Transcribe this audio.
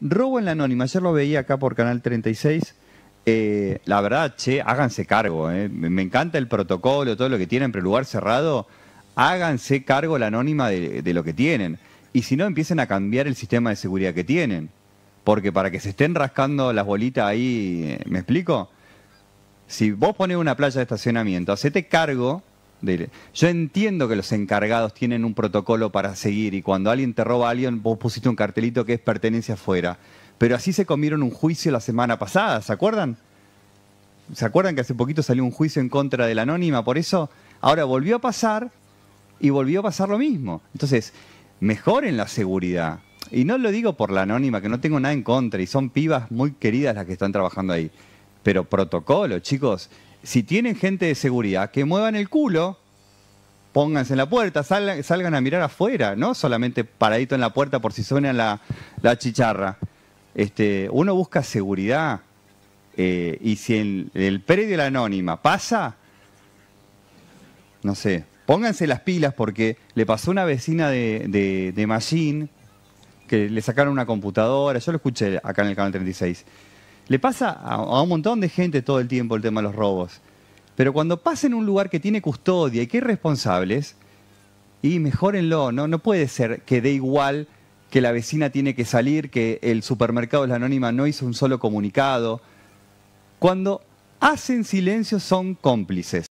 robo en la anónima, ayer lo veía acá por Canal 36. Eh, la verdad, che, háganse cargo. Eh. Me encanta el protocolo, todo lo que tienen, pero lugar cerrado, háganse cargo la anónima de, de lo que tienen. Y si no, empiecen a cambiar el sistema de seguridad que tienen. Porque para que se estén rascando las bolitas ahí, eh, ¿me explico? Si vos pones una playa de estacionamiento, hacete cargo yo entiendo que los encargados tienen un protocolo para seguir y cuando alguien te roba a alguien, vos pusiste un cartelito que es pertenencia afuera. Pero así se comieron un juicio la semana pasada, ¿se acuerdan? ¿Se acuerdan que hace poquito salió un juicio en contra de la anónima? Por eso, ahora volvió a pasar y volvió a pasar lo mismo. Entonces, mejoren la seguridad. Y no lo digo por la anónima, que no tengo nada en contra, y son pibas muy queridas las que están trabajando ahí. Pero protocolo, chicos, si tienen gente de seguridad, que muevan el culo, pónganse en la puerta, salgan, a mirar afuera, no solamente paradito en la puerta por si suena la, chicharra. Este, uno busca seguridad eh, y si en el predio de la anónima pasa, no sé, pónganse las pilas porque le pasó a una vecina de, de, de que le sacaron una computadora, yo lo escuché acá en el canal 36 le pasa a, un montón de gente todo el tiempo el tema de los robos. Pero cuando pasa en un lugar que tiene custodia y que hay responsables, y mejorenlo, no, no puede ser que dé igual que la vecina tiene que salir, que el supermercado de la anónima no hizo un solo comunicado. Cuando hacen silencio son cómplices.